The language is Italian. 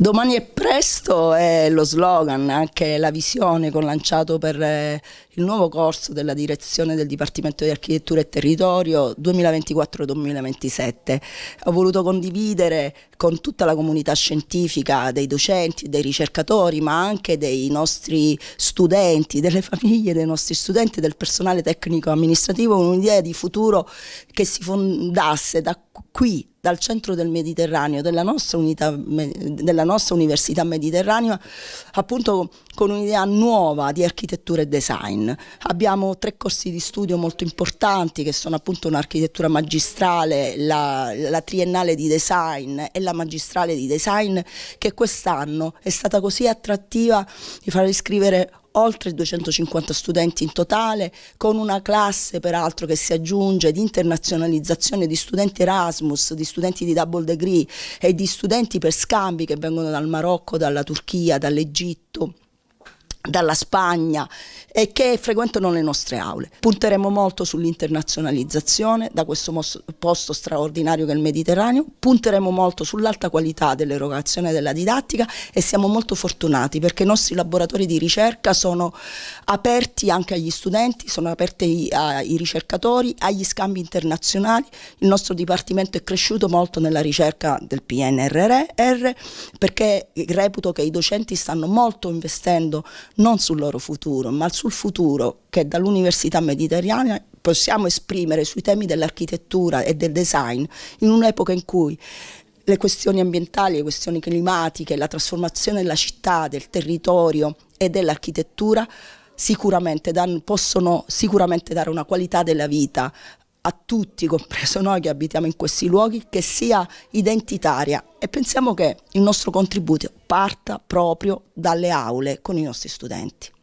Domani è presto è lo slogan, anche la visione che ho lanciato per eh, il nuovo corso della direzione del Dipartimento di Architettura e Territorio 2024-2027. Ho voluto condividere con tutta la comunità scientifica, dei docenti, dei ricercatori, ma anche dei nostri studenti, delle famiglie dei nostri studenti, del personale tecnico amministrativo, un'idea di futuro che si fondasse da qui dal centro del Mediterraneo, della nostra, unità, della nostra università mediterranea, appunto con un'idea nuova di architettura e design. Abbiamo tre corsi di studio molto importanti che sono appunto un'architettura magistrale, la, la triennale di design e la magistrale di design che quest'anno è stata così attrattiva di far iscrivere oltre 250 studenti in totale, con una classe peraltro che si aggiunge di internazionalizzazione di studenti Erasmus, di studenti di double degree e di studenti per scambi che vengono dal Marocco, dalla Turchia, dall'Egitto dalla Spagna e che frequentano le nostre aule. Punteremo molto sull'internazionalizzazione da questo posto straordinario che è il Mediterraneo, punteremo molto sull'alta qualità dell'erogazione della didattica e siamo molto fortunati perché i nostri laboratori di ricerca sono aperti anche agli studenti, sono aperti ai ricercatori, agli scambi internazionali. Il nostro dipartimento è cresciuto molto nella ricerca del PNRR perché reputo che i docenti stanno molto investendo non sul loro futuro, ma sul futuro che dall'Università Mediterranea possiamo esprimere sui temi dell'architettura e del design in un'epoca in cui le questioni ambientali, le questioni climatiche, la trasformazione della città, del territorio e dell'architettura sicuramente danno, possono sicuramente dare una qualità della vita a tutti, compreso noi che abitiamo in questi luoghi, che sia identitaria e pensiamo che il nostro contributo parta proprio dalle aule con i nostri studenti.